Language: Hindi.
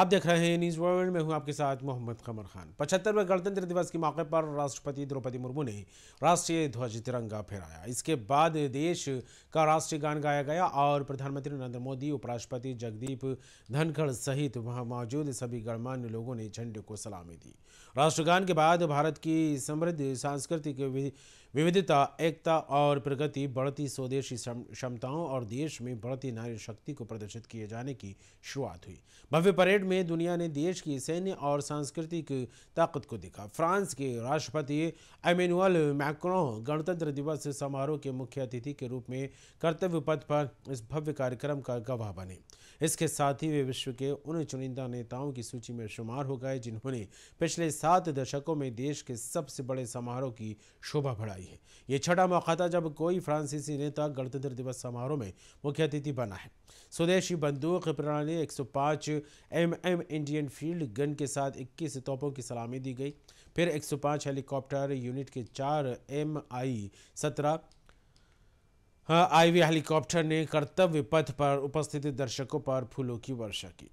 आप देख रहे हैं न्यूज वर्ल्ड में हूं आपके साथ मोहम्मद कमर खान पचहत्तरवें गणतंत्र दिवस के मौके पर राष्ट्रपति द्रौपदी मुर्मू ने राष्ट्रीय ध्वज तिरंगा फहराया इसके बाद देश का राष्ट्रीय गान गाया गया और प्रधानमंत्री नरेंद्र मोदी उपराष्ट्रपति जगदीप धनखड़ सहित वहां मौजूद सभी गणमान्य लोगों ने झंडे को सलामी दी राष्ट्रगान के बाद भारत की समृद्ध सांस्कृतिक विविधता एकता और प्रगति बढ़ती स्वदेशी क्षमताओं और देश में बढ़ती नारी शक्ति को प्रदर्शित किए जाने की शुरुआत हुई भव्य परेड परेड में दुनिया ने देश की सैन्य और सांस्कृतिक ताकत को देखा फ्रांस के राष्ट्रपति एमेनुअल मैक्रो गणतंत्र दिवस समारोह के मुख्य अतिथि के रूप में कर्तव्य पथ पर इस भव्य कार्यक्रम का गवाह बने इसके साथ ही वे विश्व के उन चुनिंदा नेताओं की सूची में शुमार हो गए जिन्होंने पिछले सात दशकों में देश के सबसे बड़े समारोह की शोभा बढ़ाई है ये छठा मौका था जब कोई फ्रांसीसी नेता गणतंत्र दिवस समारोह में मुख्य अतिथि बना है स्वदेशी बंदूक प्रणाली 105 M M Indian field gun के साथ 21 तोपों की सलामी दी गई फिर 105 हेलीकॉप्टर यूनिट के चार एम आई सत्रह आईवी हाँ, हेलीकॉप्टर ने कर्तव्य पथ पर उपस्थित दर्शकों पर फूलों की वर्षा की